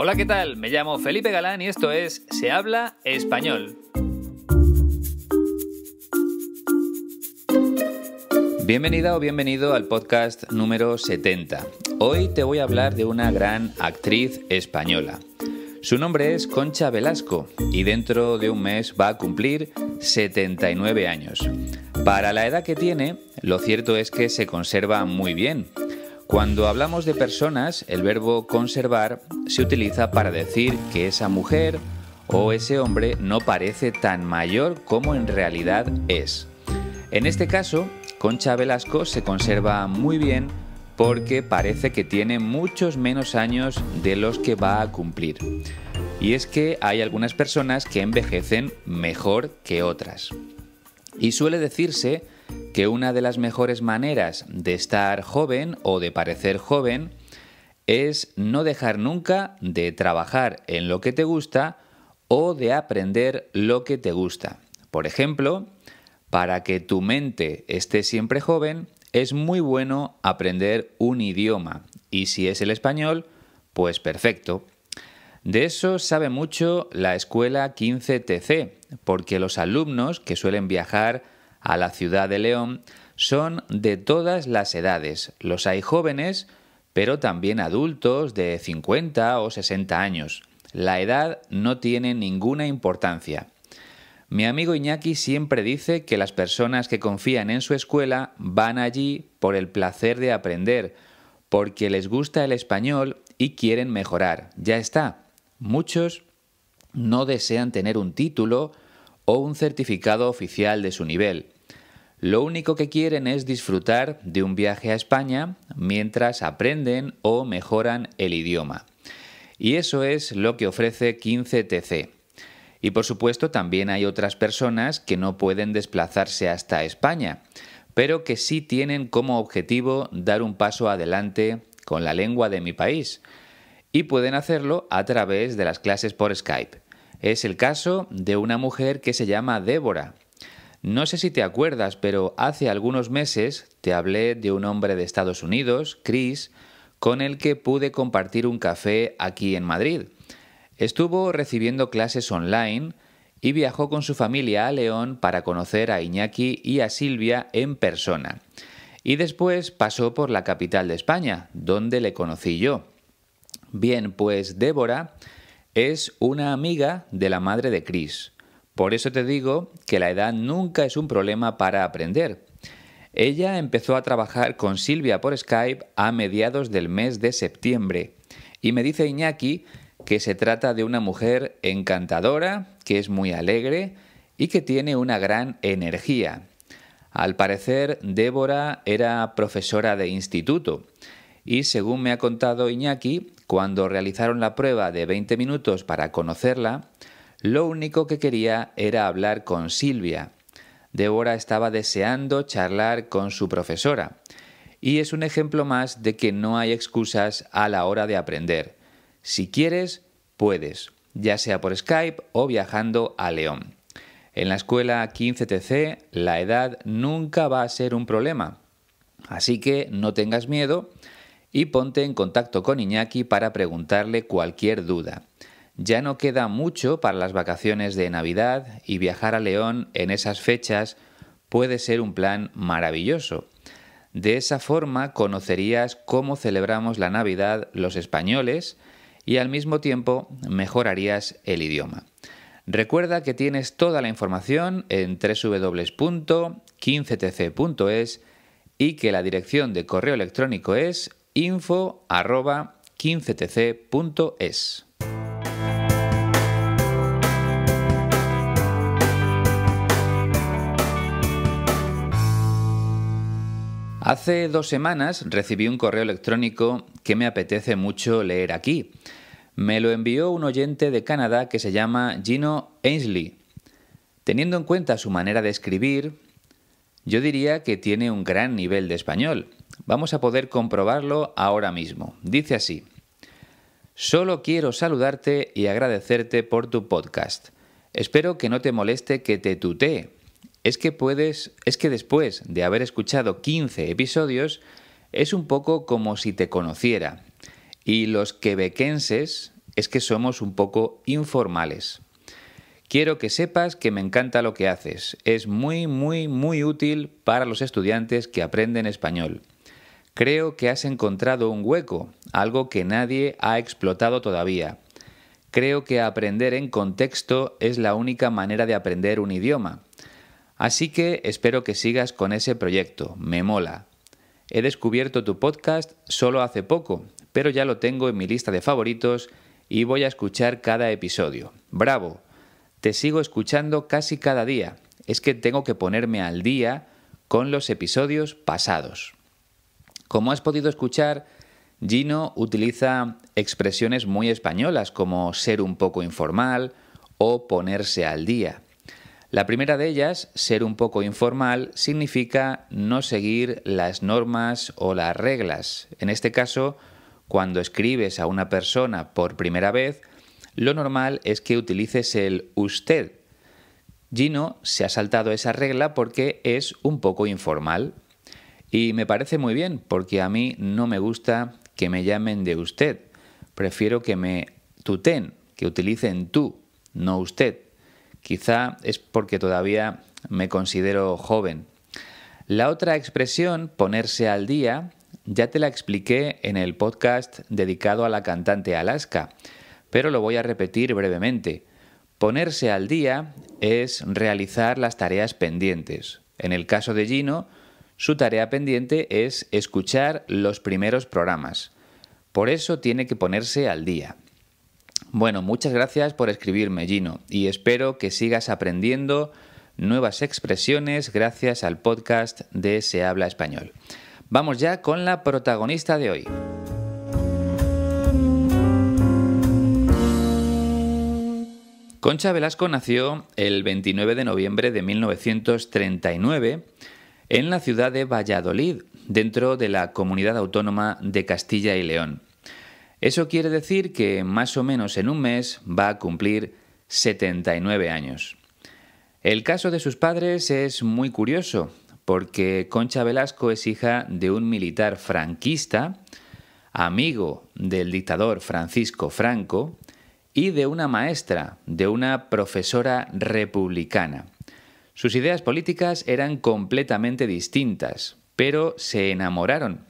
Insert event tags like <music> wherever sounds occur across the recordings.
Hola, ¿qué tal? Me llamo Felipe Galán y esto es Se habla español. Bienvenida o bienvenido al podcast número 70. Hoy te voy a hablar de una gran actriz española. Su nombre es Concha Velasco y dentro de un mes va a cumplir 79 años. Para la edad que tiene, lo cierto es que se conserva muy bien cuando hablamos de personas, el verbo conservar se utiliza para decir que esa mujer o ese hombre no parece tan mayor como en realidad es. En este caso, Concha Velasco se conserva muy bien porque parece que tiene muchos menos años de los que va a cumplir. Y es que hay algunas personas que envejecen mejor que otras. Y suele decirse que una de las mejores maneras de estar joven o de parecer joven es no dejar nunca de trabajar en lo que te gusta o de aprender lo que te gusta. Por ejemplo, para que tu mente esté siempre joven, es muy bueno aprender un idioma y si es el español, pues perfecto. De eso sabe mucho la escuela 15TC, porque los alumnos que suelen viajar a la ciudad de León son de todas las edades. Los hay jóvenes, pero también adultos de 50 o 60 años. La edad no tiene ninguna importancia. Mi amigo Iñaki siempre dice que las personas que confían en su escuela van allí por el placer de aprender, porque les gusta el español y quieren mejorar. Ya está. Muchos no desean tener un título o un certificado oficial de su nivel. Lo único que quieren es disfrutar de un viaje a España mientras aprenden o mejoran el idioma. Y eso es lo que ofrece 15TC. Y por supuesto también hay otras personas que no pueden desplazarse hasta España, pero que sí tienen como objetivo dar un paso adelante con la lengua de mi país. Y pueden hacerlo a través de las clases por Skype. Es el caso de una mujer que se llama Débora. No sé si te acuerdas, pero hace algunos meses te hablé de un hombre de Estados Unidos, Chris, con el que pude compartir un café aquí en Madrid. Estuvo recibiendo clases online y viajó con su familia a León para conocer a Iñaki y a Silvia en persona. Y después pasó por la capital de España, donde le conocí yo. Bien, pues Débora es una amiga de la madre de Chris. Por eso te digo que la edad nunca es un problema para aprender. Ella empezó a trabajar con Silvia por Skype a mediados del mes de septiembre y me dice Iñaki que se trata de una mujer encantadora, que es muy alegre y que tiene una gran energía. Al parecer, Débora era profesora de instituto y según me ha contado Iñaki, cuando realizaron la prueba de 20 minutos para conocerla, lo único que quería era hablar con Silvia. Débora estaba deseando charlar con su profesora. Y es un ejemplo más de que no hay excusas a la hora de aprender. Si quieres, puedes, ya sea por Skype o viajando a León. En la escuela 15TC, la edad nunca va a ser un problema. Así que no tengas miedo y ponte en contacto con Iñaki para preguntarle cualquier duda. Ya no queda mucho para las vacaciones de Navidad y viajar a León en esas fechas puede ser un plan maravilloso. De esa forma conocerías cómo celebramos la Navidad los españoles y al mismo tiempo mejorarías el idioma. Recuerda que tienes toda la información en www.15tc.es y que la dirección de correo electrónico es info tces Hace dos semanas recibí un correo electrónico que me apetece mucho leer aquí. Me lo envió un oyente de Canadá que se llama Gino Ainsley. Teniendo en cuenta su manera de escribir, yo diría que tiene un gran nivel de español. Vamos a poder comprobarlo ahora mismo. Dice así, solo quiero saludarte y agradecerte por tu podcast. Espero que no te moleste que te tutee. Es que puedes, es que después de haber escuchado 15 episodios, es un poco como si te conociera. Y los quebequenses es que somos un poco informales. Quiero que sepas que me encanta lo que haces. Es muy, muy, muy útil para los estudiantes que aprenden español. Creo que has encontrado un hueco, algo que nadie ha explotado todavía. Creo que aprender en contexto es la única manera de aprender un idioma. Así que espero que sigas con ese proyecto, me mola. He descubierto tu podcast solo hace poco, pero ya lo tengo en mi lista de favoritos y voy a escuchar cada episodio. Bravo, te sigo escuchando casi cada día. Es que tengo que ponerme al día con los episodios pasados. Como has podido escuchar, Gino utiliza expresiones muy españolas como ser un poco informal o ponerse al día. La primera de ellas, ser un poco informal, significa no seguir las normas o las reglas. En este caso, cuando escribes a una persona por primera vez, lo normal es que utilices el usted. Gino se ha saltado esa regla porque es un poco informal. Y me parece muy bien, porque a mí no me gusta que me llamen de usted. Prefiero que me tuten, que utilicen tú, no usted. Quizá es porque todavía me considero joven. La otra expresión, ponerse al día, ya te la expliqué en el podcast dedicado a la cantante Alaska, pero lo voy a repetir brevemente. Ponerse al día es realizar las tareas pendientes. En el caso de Gino, su tarea pendiente es escuchar los primeros programas. Por eso tiene que ponerse al día. Bueno, muchas gracias por escribirme, Gino, y espero que sigas aprendiendo nuevas expresiones gracias al podcast de Se habla español. Vamos ya con la protagonista de hoy. Concha Velasco nació el 29 de noviembre de 1939 en la ciudad de Valladolid, dentro de la comunidad autónoma de Castilla y León. Eso quiere decir que más o menos en un mes va a cumplir 79 años. El caso de sus padres es muy curioso, porque Concha Velasco es hija de un militar franquista, amigo del dictador Francisco Franco, y de una maestra, de una profesora republicana. Sus ideas políticas eran completamente distintas, pero se enamoraron.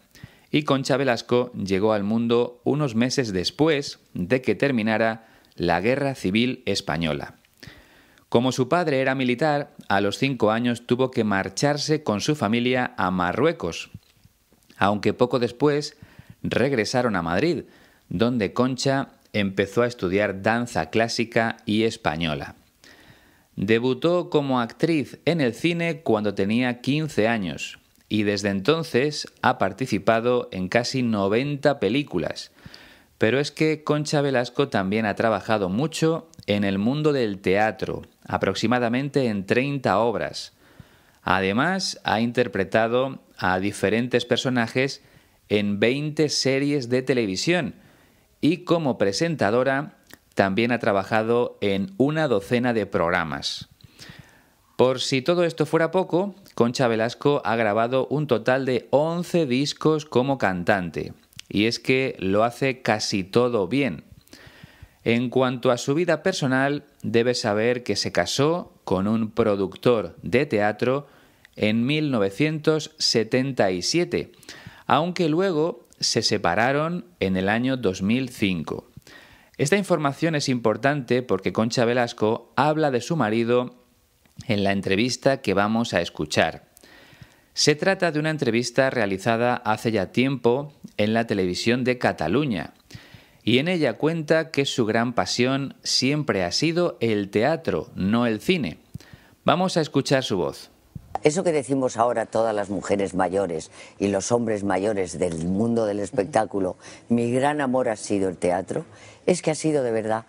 Y Concha Velasco llegó al mundo unos meses después de que terminara la Guerra Civil Española. Como su padre era militar, a los cinco años tuvo que marcharse con su familia a Marruecos, aunque poco después regresaron a Madrid, donde Concha empezó a estudiar danza clásica y española. Debutó como actriz en el cine cuando tenía 15 años y desde entonces ha participado en casi 90 películas. Pero es que Concha Velasco también ha trabajado mucho en el mundo del teatro, aproximadamente en 30 obras. Además, ha interpretado a diferentes personajes en 20 series de televisión y como presentadora también ha trabajado en una docena de programas. Por si todo esto fuera poco, Concha Velasco ha grabado un total de 11 discos como cantante, y es que lo hace casi todo bien. En cuanto a su vida personal, debe saber que se casó con un productor de teatro en 1977, aunque luego se separaron en el año 2005. Esta información es importante porque Concha Velasco habla de su marido en la entrevista que vamos a escuchar. Se trata de una entrevista realizada hace ya tiempo en la televisión de Cataluña y en ella cuenta que su gran pasión siempre ha sido el teatro, no el cine. Vamos a escuchar su voz. Eso que decimos ahora todas las mujeres mayores y los hombres mayores del mundo del espectáculo, mi gran amor ha sido el teatro, es que ha sido de verdad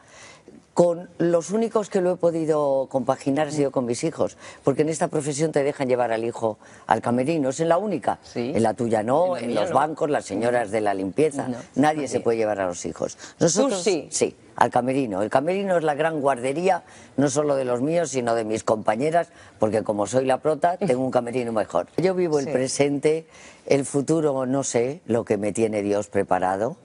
con los únicos que lo he podido compaginar ha sido con mis hijos, porque en esta profesión te dejan llevar al hijo al camerino, es en la única, en la tuya no, en, los bancos, las señoras de la limpieza, nadie se puede llevar a los hijos. Nosotros sí. sí, al camerino. El camerino es la gran guardería, no solo de los míos, sino de mis compañeras, porque como soy la prota, <laughs> tengo un camerino mejor. Yo vivo el presente, el futuro no sé, lo que me tiene Dios preparado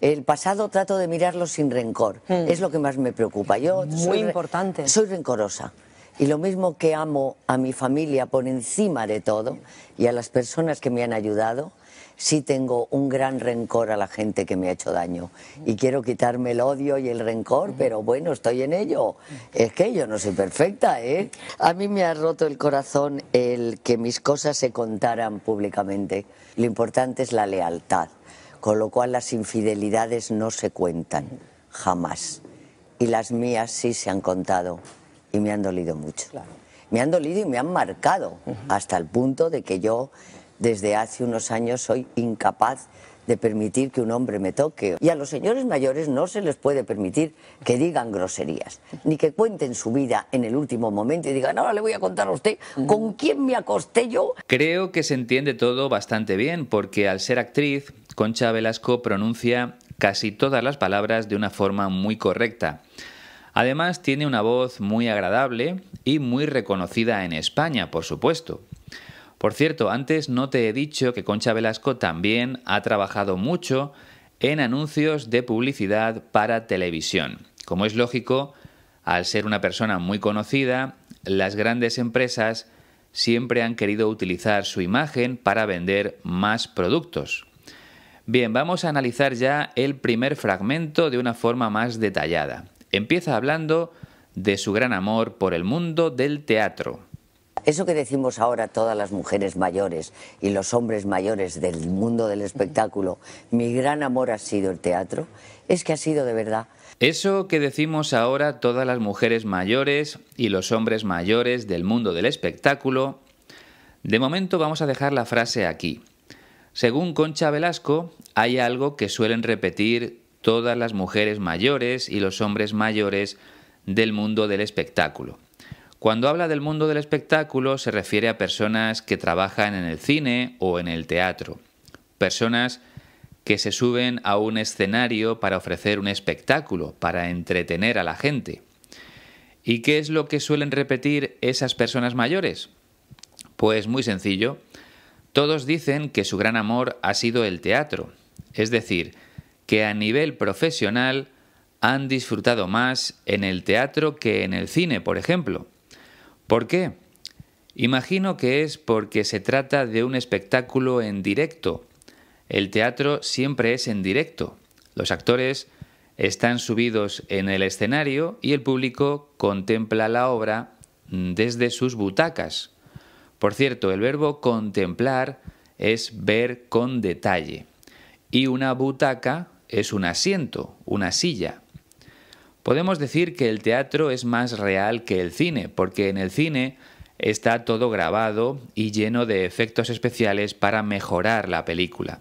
el pasado trato de mirarlo sin rencor. Hmm. Es lo que más me preocupa. Yo Muy soy, importante. Soy rencorosa. Y lo mismo que amo a mi familia por encima de todo y a las personas que me han ayudado, sí tengo un gran rencor a la gente que me ha hecho daño. Y quiero quitarme el odio y el rencor, pero bueno, estoy en ello. Es que yo no soy perfecta, ¿eh? A mí me ha roto el corazón el que mis cosas se contaran públicamente. Lo importante es la lealtad con lo cual las infidelidades no se cuentan, jamás. Y las mías sí se han contado y me han dolido mucho. Me han dolido y me han marcado, hasta el punto de que yo desde hace unos años soy incapaz de permitir que un hombre me toque. Y a los señores mayores no se les puede permitir que digan groserías, ni que cuenten su vida en el último momento y digan, ahora le voy a contar a usted con quién me acosté yo. Creo que se entiende todo bastante bien, porque al ser actriz, Concha Velasco pronuncia casi todas las palabras de una forma muy correcta. Además, tiene una voz muy agradable y muy reconocida en España, por supuesto. Por cierto, antes no te he dicho que Concha Velasco también ha trabajado mucho en anuncios de publicidad para televisión. Como es lógico, al ser una persona muy conocida, las grandes empresas siempre han querido utilizar su imagen para vender más productos. Bien, vamos a analizar ya el primer fragmento de una forma más detallada. Empieza hablando de su gran amor por el mundo del teatro. Eso que decimos ahora todas las mujeres mayores y los hombres mayores del mundo del espectáculo, mi gran amor ha sido el teatro, es que ha sido de verdad. Eso que decimos ahora todas las mujeres mayores y los hombres mayores del mundo del espectáculo, de momento vamos a dejar la frase aquí. Según Concha Velasco, hay algo que suelen repetir todas las mujeres mayores y los hombres mayores del mundo del espectáculo. Cuando habla del mundo del espectáculo se refiere a personas que trabajan en el cine o en el teatro, personas que se suben a un escenario para ofrecer un espectáculo, para entretener a la gente. ¿Y qué es lo que suelen repetir esas personas mayores? Pues muy sencillo, todos dicen que su gran amor ha sido el teatro, es decir, que a nivel profesional han disfrutado más en el teatro que en el cine, por ejemplo. ¿Por qué? Imagino que es porque se trata de un espectáculo en directo. El teatro siempre es en directo. Los actores están subidos en el escenario y el público contempla la obra desde sus butacas. Por cierto, el verbo contemplar es ver con detalle y una butaca es un asiento, una silla. Podemos decir que el teatro es más real que el cine, porque en el cine está todo grabado y lleno de efectos especiales para mejorar la película.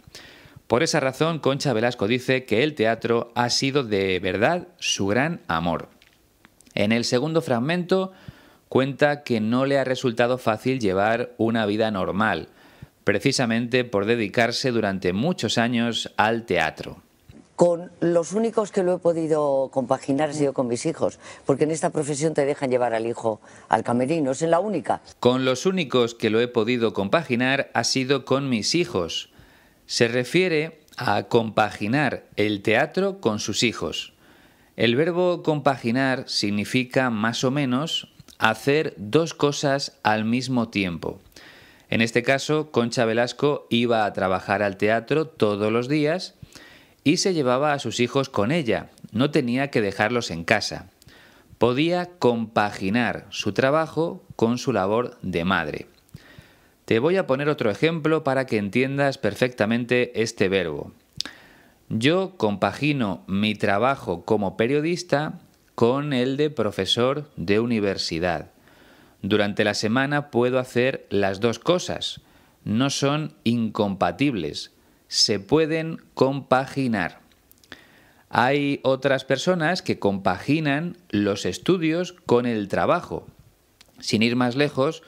Por esa razón, Concha Velasco dice que el teatro ha sido de verdad su gran amor. En el segundo fragmento cuenta que no le ha resultado fácil llevar una vida normal, precisamente por dedicarse durante muchos años al teatro con los únicos que lo he podido compaginar ha sido con mis hijos, porque en esta profesión te dejan llevar al hijo al camerino, es en la única. Con los únicos que lo he podido compaginar ha sido con mis hijos. Se refiere a compaginar el teatro con sus hijos. El verbo compaginar significa más o menos hacer dos cosas al mismo tiempo. En este caso, Concha Velasco iba a trabajar al teatro todos los días y se llevaba a sus hijos con ella, no tenía que dejarlos en casa. Podía compaginar su trabajo con su labor de madre. Te voy a poner otro ejemplo para que entiendas perfectamente este verbo. Yo compagino mi trabajo como periodista con el de profesor de universidad. Durante la semana puedo hacer las dos cosas. No son incompatibles se pueden compaginar. Hay otras personas que compaginan los estudios con el trabajo. Sin ir más lejos,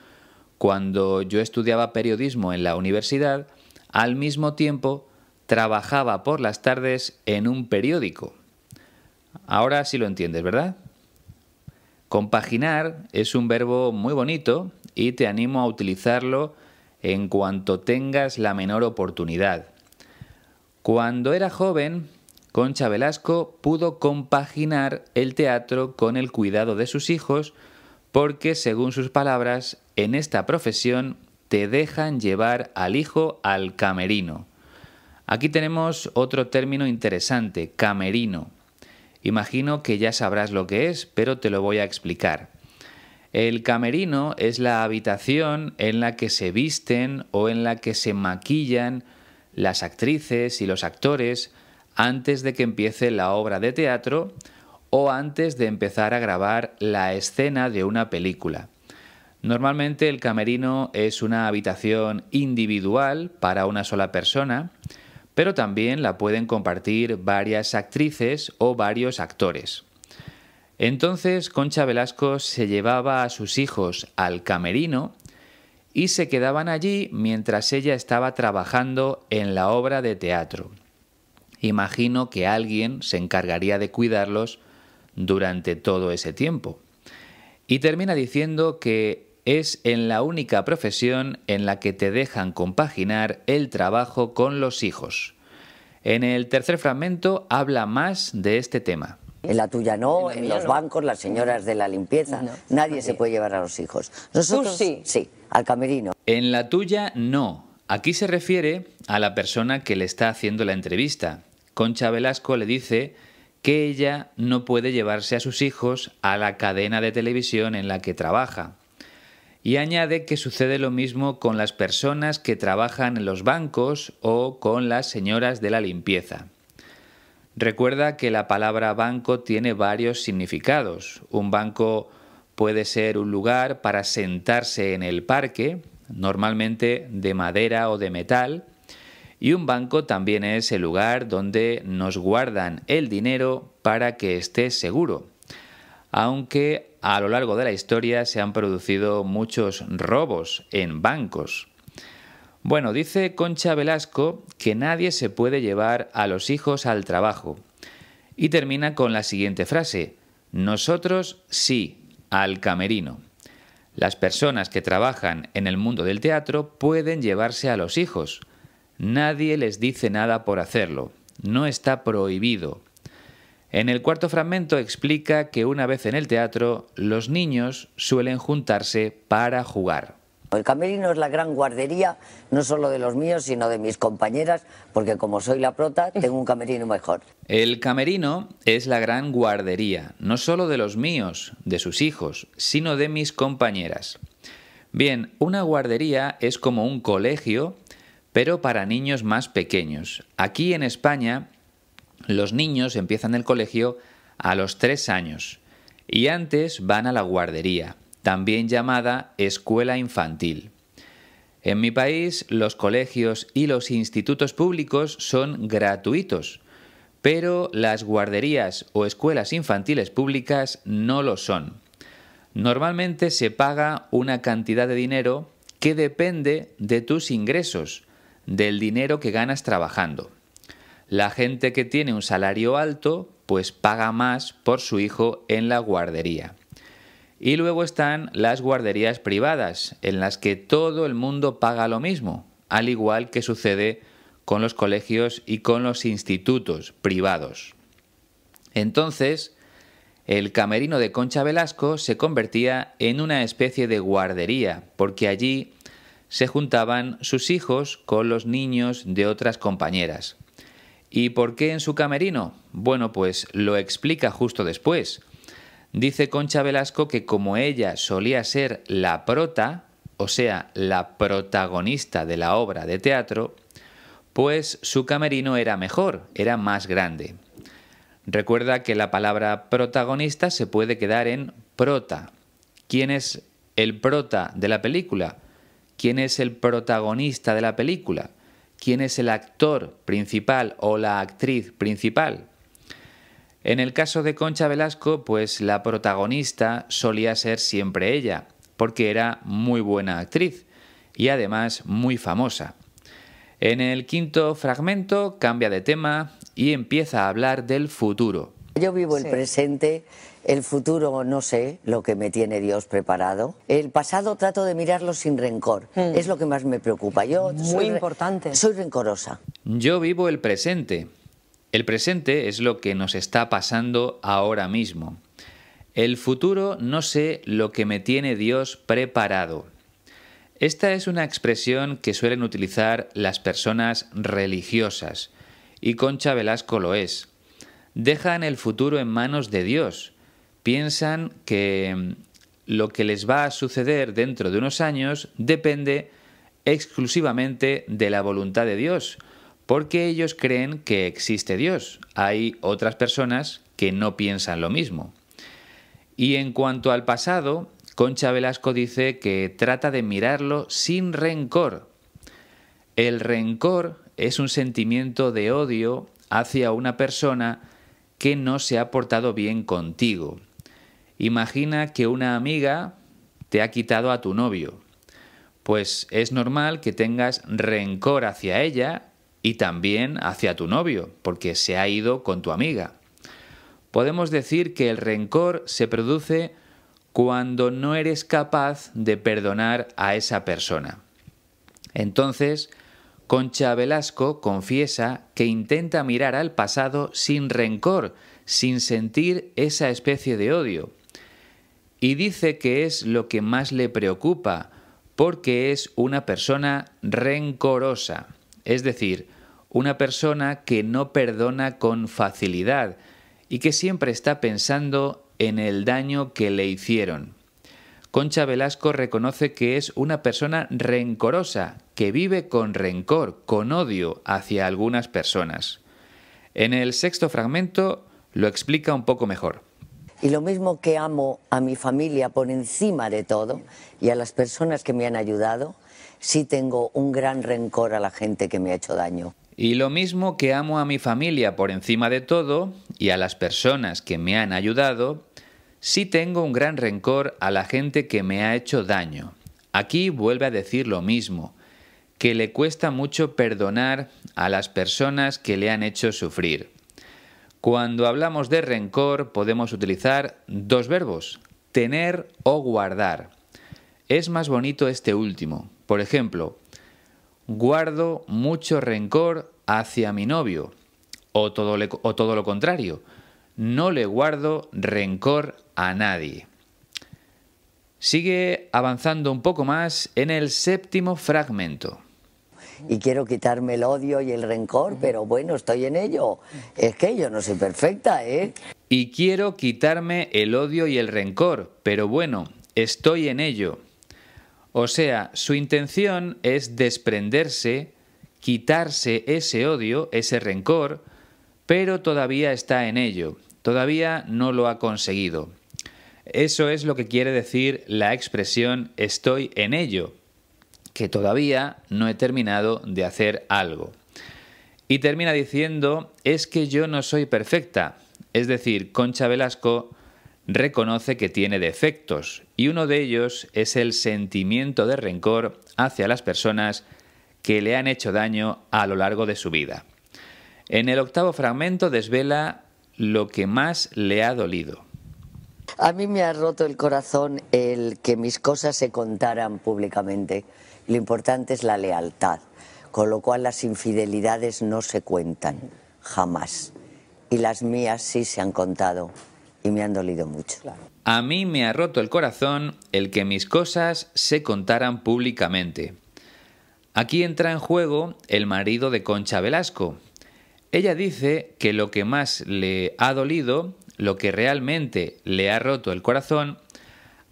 cuando yo estudiaba periodismo en la universidad, al mismo tiempo trabajaba por las tardes en un periódico. Ahora sí lo entiendes, ¿verdad? Compaginar es un verbo muy bonito y te animo a utilizarlo en cuanto tengas la menor oportunidad. Cuando era joven, Concha Velasco pudo compaginar el teatro con el cuidado de sus hijos porque, según sus palabras, en esta profesión te dejan llevar al hijo al camerino. Aquí tenemos otro término interesante, camerino. Imagino que ya sabrás lo que es, pero te lo voy a explicar. El camerino es la habitación en la que se visten o en la que se maquillan las actrices y los actores antes de que empiece la obra de teatro o antes de empezar a grabar la escena de una película. Normalmente el camerino es una habitación individual para una sola persona, pero también la pueden compartir varias actrices o varios actores. Entonces Concha Velasco se llevaba a sus hijos al camerino y se quedaban allí mientras ella estaba trabajando en la obra de teatro. Imagino que alguien se encargaría de cuidarlos durante todo ese tiempo. Y termina diciendo que es en la única profesión en la que te dejan compaginar el trabajo con los hijos. En el tercer fragmento habla más de este tema. En la tuya no, en, los bancos, las señoras de la limpieza. nadie, se puede llevar a los hijos. Nosotros sí. Sí, al camerino. En la tuya no. Aquí se refiere a la persona que le está haciendo la entrevista. Concha Velasco le dice que ella no puede llevarse a sus hijos a la cadena de televisión en la que trabaja. Y añade que sucede lo mismo con las personas que trabajan en los bancos o con las señoras de la limpieza. Recuerda que la palabra banco tiene varios significados. Un banco puede ser un lugar para sentarse en el parque, normalmente de madera o de metal, y un banco también es el lugar donde nos guardan el dinero para que esté seguro. Aunque a lo largo de la historia se han producido muchos robos en bancos. Bueno, dice Concha Velasco que nadie se puede llevar a los hijos al trabajo. Y termina con la siguiente frase. Nosotros sí, al camerino. Las personas que trabajan en el mundo del teatro pueden llevarse a los hijos. Nadie les dice nada por hacerlo. No está prohibido. En el cuarto fragmento explica que una vez en el teatro, los niños suelen juntarse para jugar. El camerino es la gran guardería, no solo de los míos, sino de mis compañeras, porque como soy la prota, <laughs> tengo un camerino mejor. El camerino es la gran guardería, no solo de los míos, de sus hijos, sino de mis compañeras. Bien, una guardería es como un colegio, pero para niños más pequeños. Aquí en España, los niños empiezan el colegio a los tres años y antes van a la guardería también llamada escuela infantil. En mi país, los colegios y los institutos públicos son gratuitos, pero las guarderías o escuelas infantiles públicas no lo son. Normalmente se paga una cantidad de dinero que depende de tus ingresos, del dinero que ganas trabajando. La gente que tiene un salario alto, pues paga más por su hijo en la guardería. Y luego están las guarderías privadas, en las que todo el mundo paga lo mismo, al igual que sucede con los colegios y con los institutos privados. Entonces, el camerino de Concha Velasco se convertía en una especie de guardería, porque allí se juntaban sus hijos con los niños de otras compañeras. ¿Y por qué en su camerino? Bueno, pues lo explica justo después Dice Concha Velasco que como ella solía ser la prota, o sea, la protagonista de la obra de teatro, pues su camerino era mejor, era más grande. Recuerda que la palabra protagonista se puede quedar en prota. ¿Quién es el prota de la película? ¿Quién es el protagonista de la película? ¿Quién es el actor principal o la actriz principal? En el caso de Concha Velasco, pues la protagonista solía ser siempre ella, porque era muy buena actriz y además muy famosa. En el quinto fragmento cambia de tema y empieza a hablar del futuro. Yo vivo el presente, el futuro no sé lo que me tiene Dios preparado. El pasado trato de mirarlo sin rencor, mm. es lo que más me preocupa. Yo muy importante. Soy rencorosa. Yo vivo el presente, el presente es lo que nos está pasando ahora mismo. El futuro no sé lo que me tiene Dios preparado. Esta es una expresión que suelen utilizar las personas religiosas, y Concha Velasco lo es. Dejan el futuro en manos de Dios. Piensan que mm, lo que les va a suceder dentro de unos años depende exclusivamente de la voluntad de Dios, porque ellos creen que existe Dios. Hay otras personas que no piensan lo mismo. Y en cuanto al pasado, Concha Velasco dice que trata de mirarlo sin rencor. El rencor es un sentimiento de odio hacia una persona que no se ha portado bien contigo. Imagina que una amiga te ha quitado a tu novio. Pues es normal que tengas rencor hacia ella y también hacia tu novio, porque se ha ido con tu amiga. Podemos decir que el rencor se produce cuando no eres capaz de perdonar a esa persona. Entonces, Concha Velasco confiesa que intenta mirar al pasado sin rencor, sin sentir esa especie de odio. Y dice que es lo que más le preocupa, porque es una persona rencorosa es decir, una persona que no perdona con facilidad y que siempre está pensando en el daño que le hicieron. Concha Velasco reconoce que es una persona rencorosa, que vive con rencor, con odio hacia algunas personas. En el sexto fragmento lo explica un poco mejor. Y lo mismo que amo a mi familia por encima de todo y a las personas que me han ayudado, sí tengo un gran rencor a la gente que me ha hecho daño. Y lo mismo que amo a mi familia por encima de todo y a las personas que me han ayudado, sí tengo un gran rencor a la gente que me ha hecho daño. Aquí vuelve a decir lo mismo, que le cuesta mucho perdonar a las personas que le han hecho sufrir. Cuando hablamos de rencor podemos utilizar dos verbos, tener o guardar. Es más bonito este último, por ejemplo, guardo mucho rencor hacia mi novio. O todo, todo lo contrario, no le guardo rencor a nadie. Sigue avanzando un poco más en el séptimo fragmento y quiero quitarme el odio y el rencor, pero bueno, estoy en ello. Es que yo no soy perfecta, ¿eh? Y quiero quitarme el odio y el rencor, pero bueno, estoy en ello. O sea, su intención es desprenderse, quitarse ese odio, ese rencor, pero todavía está en ello, todavía no lo ha conseguido. Eso es lo que quiere decir la expresión estoy en ello, que todavía no he terminado de hacer algo. Y termina diciendo, es que yo no soy perfecta. Es decir, Concha Velasco reconoce que tiene defectos y uno de ellos es el sentimiento de rencor hacia las personas que le han hecho daño a lo largo de su vida. En el octavo fragmento desvela lo que más le ha dolido. A mí me ha roto el corazón el que mis cosas se contaran públicamente. Lo importante es la lealtad, con lo cual las infidelidades no se cuentan, jamás. Y las mías sí se han contado y me han dolido mucho. A mí me ha roto el corazón el que mis cosas se contaran públicamente. Aquí entra en juego el marido de Concha Velasco. Ella dice que lo que más le ha dolido, lo que realmente le ha roto el corazón,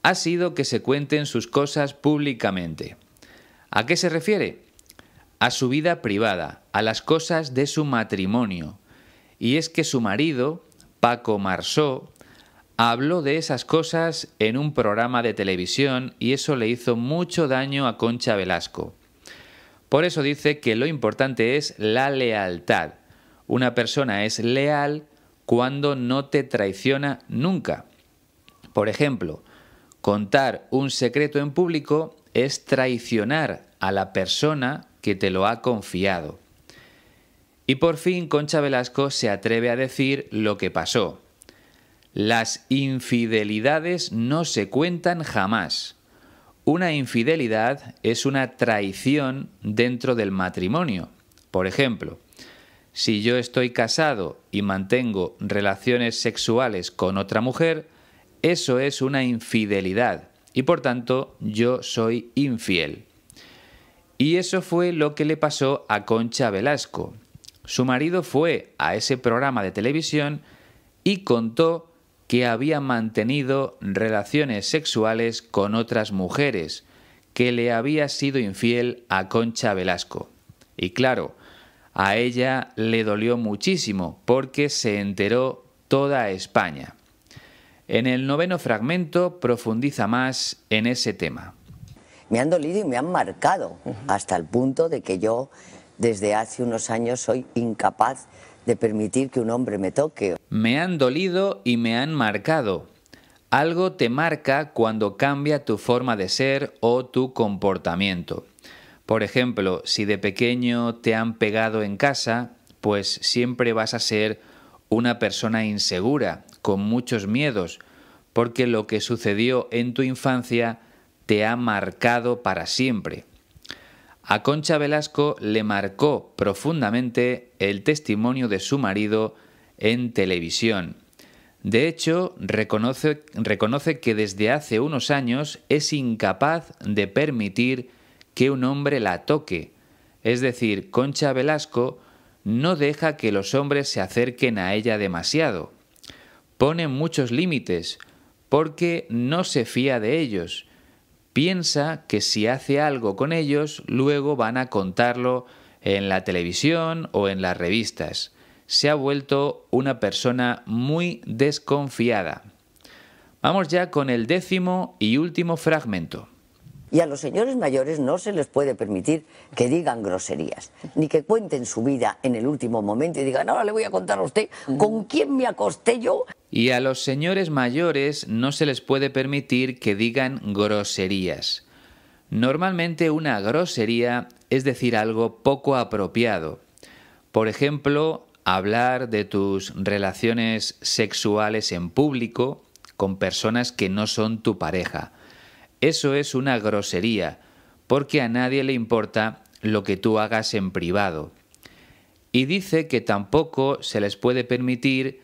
ha sido que se cuenten sus cosas públicamente. ¿A qué se refiere? A su vida privada, a las cosas de su matrimonio. Y es que su marido, Paco Marsó, habló de esas cosas en un programa de televisión y eso le hizo mucho daño a Concha Velasco. Por eso dice que lo importante es la lealtad. Una persona es leal cuando no te traiciona nunca. Por ejemplo, contar un secreto en público es traicionar a la persona que te lo ha confiado. Y por fin Concha Velasco se atreve a decir lo que pasó. Las infidelidades no se cuentan jamás. Una infidelidad es una traición dentro del matrimonio. Por ejemplo, si yo estoy casado y mantengo relaciones sexuales con otra mujer, eso es una infidelidad y por tanto yo soy infiel. Y eso fue lo que le pasó a Concha Velasco. Su marido fue a ese programa de televisión y contó que había mantenido relaciones sexuales con otras mujeres, que le había sido infiel a Concha Velasco. Y claro, a ella le dolió muchísimo porque se enteró toda España. En el noveno fragmento profundiza más en ese tema. Me han dolido y me han marcado hasta el punto de que yo desde hace unos años soy incapaz de permitir que un hombre me toque. Me han dolido y me han marcado. Algo te marca cuando cambia tu forma de ser o tu comportamiento. Por ejemplo, si de pequeño te han pegado en casa, pues siempre vas a ser una persona insegura, con muchos miedos, porque lo que sucedió en tu infancia te ha marcado para siempre. A Concha Velasco le marcó profundamente el testimonio de su marido en televisión. De hecho, reconoce, que desde hace unos años es incapaz de permitir que un hombre la toque. Es decir, Concha Velasco no deja que los hombres se acerquen a ella demasiado. Pone muchos límites porque no se fía de ellos piensa que si hace algo con ellos, luego van a contarlo en la televisión o en las revistas. Se ha vuelto una persona muy desconfiada. Vamos ya con el décimo y último fragmento. Y a los señores mayores no se les puede permitir que digan groserías, ni que cuenten su vida en el último momento y digan, ahora le voy a contar a usted con quién me acosté yo. Y a los señores mayores no se les puede permitir que digan groserías. Normalmente una grosería es decir algo poco apropiado. Por ejemplo, hablar de tus relaciones sexuales en público con personas que no son tu pareja eso es una grosería, porque a nadie le importa lo que tú hagas en privado. Y dice que tampoco se les puede permitir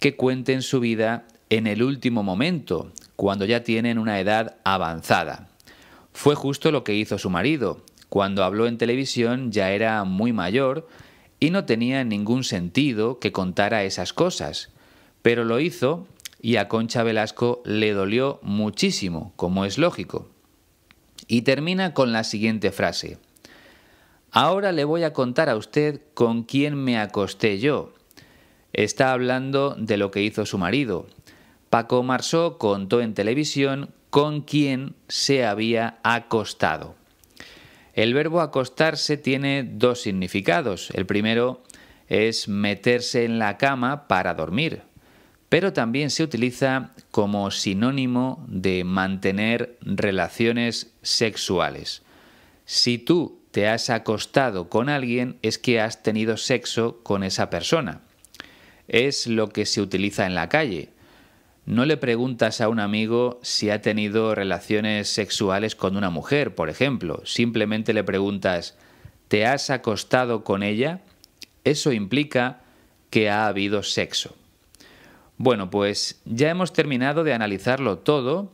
que cuenten su vida en el último momento, cuando ya tienen una edad avanzada. Fue justo lo que hizo su marido. Cuando habló en televisión ya era muy mayor y no tenía ningún sentido que contara esas cosas, pero lo hizo y a Concha Velasco le dolió muchísimo, como es lógico. Y termina con la siguiente frase. Ahora le voy a contar a usted con quién me acosté yo. Está hablando de lo que hizo su marido. Paco Marsó contó en televisión con quién se había acostado. El verbo acostarse tiene dos significados. El primero es meterse en la cama para dormir, pero también se utiliza como sinónimo de mantener relaciones sexuales. Si tú te has acostado con alguien es que has tenido sexo con esa persona. Es lo que se utiliza en la calle. No le preguntas a un amigo si ha tenido relaciones sexuales con una mujer, por ejemplo. Simplemente le preguntas, ¿te has acostado con ella? Eso implica que ha habido sexo. Bueno, pues ya hemos terminado de analizarlo todo.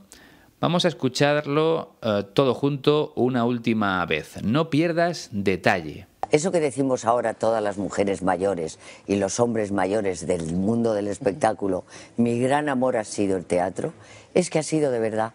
Vamos a escucharlo eh, todo junto una última vez. No pierdas detalle. Eso que decimos ahora todas las mujeres mayores y los hombres mayores del mundo del espectáculo, mi gran amor ha sido el teatro, es que ha sido de verdad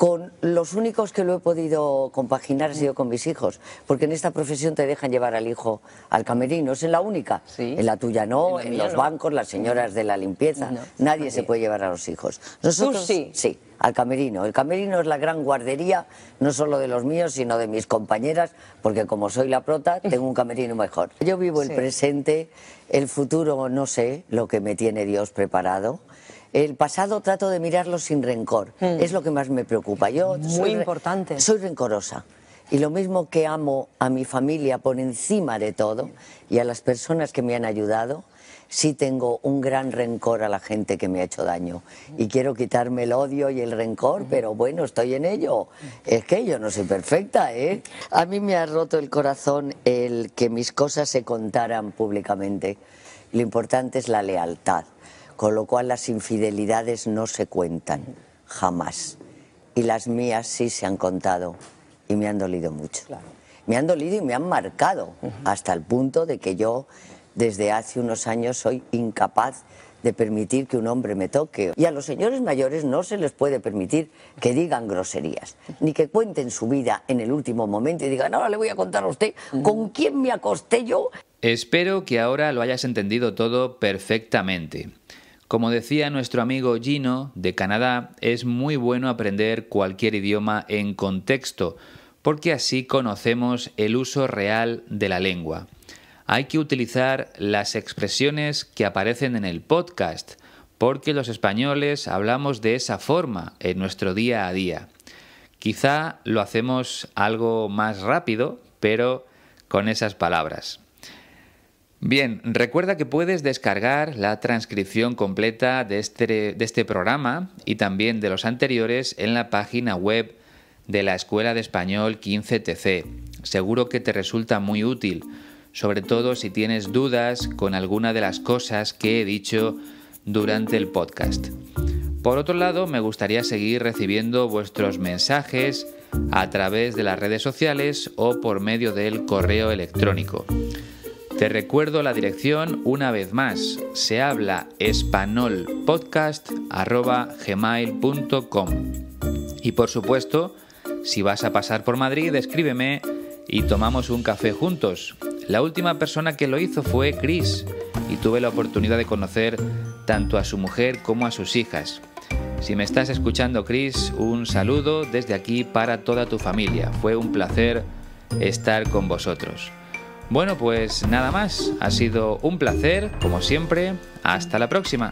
con los únicos que lo he podido compaginar ha sido con mis hijos, porque en esta profesión te dejan llevar al hijo al camerino, es en la única, en la tuya no, en, los bancos, las señoras de la limpieza, nadie, se puede llevar a los hijos. Nosotros sí. Sí, al camerino. El camerino es la gran guardería, no solo de los míos, sino de mis compañeras, porque como soy la prota, <laughs> tengo un camerino mejor. Yo vivo el presente, el futuro no sé, lo que me tiene Dios preparado el pasado trato de mirarlo sin rencor. Mm. Es lo que más me preocupa. Yo Muy importante. Soy rencorosa. Y lo mismo que amo a mi familia por encima de todo y a las personas que me han ayudado, sí tengo un gran rencor a la gente que me ha hecho daño. Y quiero quitarme el odio y el rencor, pero bueno, estoy en ello. Es que yo no soy perfecta, ¿eh? A mí me ha roto el corazón el que mis cosas se contaran públicamente. Lo importante es la lealtad con lo cual las infidelidades no se cuentan, jamás. Y las mías sí se han contado y me han dolido mucho. Me han dolido y me han marcado hasta el punto de que yo desde hace unos años soy incapaz de permitir que un hombre me toque. Y a los señores mayores no se les puede permitir que digan groserías, ni que cuenten su vida en el último momento y digan, ahora le voy a contar a usted con quién me acosté yo. Espero que ahora lo hayas entendido todo perfectamente. Como decía nuestro amigo Gino de Canadá, es muy bueno aprender cualquier idioma en contexto, porque así conocemos el uso real de la lengua. Hay que utilizar las expresiones que aparecen en el podcast, porque los españoles hablamos de esa forma en nuestro día a día. Quizá lo hacemos algo más rápido, pero con esas palabras. Bien, recuerda que puedes descargar la transcripción completa este, de este, programa y también de los anteriores en la página web de la Escuela de Español 15TC. Seguro que te resulta muy útil, sobre todo si tienes dudas con alguna de las cosas que he dicho durante el podcast. Por otro lado, me gustaría seguir recibiendo vuestros mensajes a través de las redes sociales o por medio del correo electrónico. Te recuerdo la dirección una vez más. Se habla espanolpodcast.gmail.com Y por supuesto, si vas a pasar por Madrid, escríbeme y tomamos un café juntos. La última persona que lo hizo fue Chris y tuve la oportunidad de conocer tanto a su mujer como a sus hijas. Si me estás escuchando, Chris, un saludo desde aquí para toda tu familia. Fue un placer estar con vosotros. Bueno, pues nada más, ha sido un placer, como siempre, hasta la próxima.